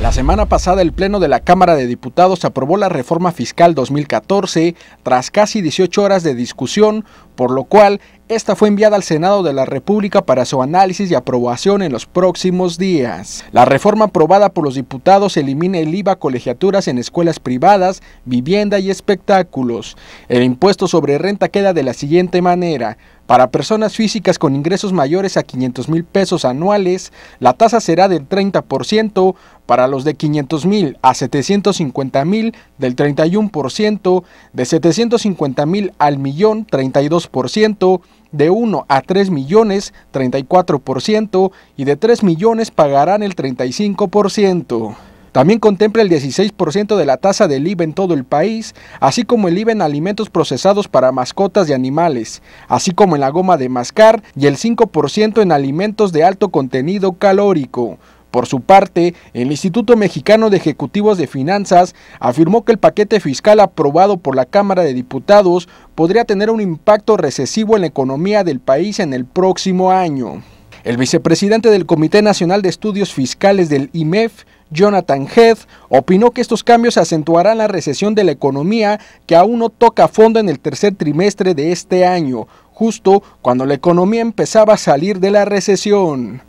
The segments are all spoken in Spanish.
La semana pasada el Pleno de la Cámara de Diputados aprobó la reforma fiscal 2014 tras casi 18 horas de discusión, por lo cual esta fue enviada al Senado de la República para su análisis y aprobación en los próximos días. La reforma aprobada por los diputados elimina el IVA colegiaturas en escuelas privadas, vivienda y espectáculos. El impuesto sobre renta queda de la siguiente manera. Para personas físicas con ingresos mayores a 500 mil pesos anuales, la tasa será del 30%, para los de 500 mil a 750 mil del 31%, de 750 mil al millón 32%, de 1 a 3 millones 34% y de 3 millones pagarán el 35%. También contempla el 16% de la tasa del IVA e en todo el país, así como el IVA e en alimentos procesados para mascotas y animales, así como en la goma de mascar y el 5% en alimentos de alto contenido calórico. Por su parte, el Instituto Mexicano de Ejecutivos de Finanzas afirmó que el paquete fiscal aprobado por la Cámara de Diputados podría tener un impacto recesivo en la economía del país en el próximo año. El vicepresidente del Comité Nacional de Estudios Fiscales del IMEF, Jonathan Heath, opinó que estos cambios acentuarán la recesión de la economía que aún no toca fondo en el tercer trimestre de este año, justo cuando la economía empezaba a salir de la recesión.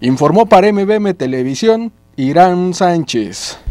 Informó para MBM Televisión Irán Sánchez.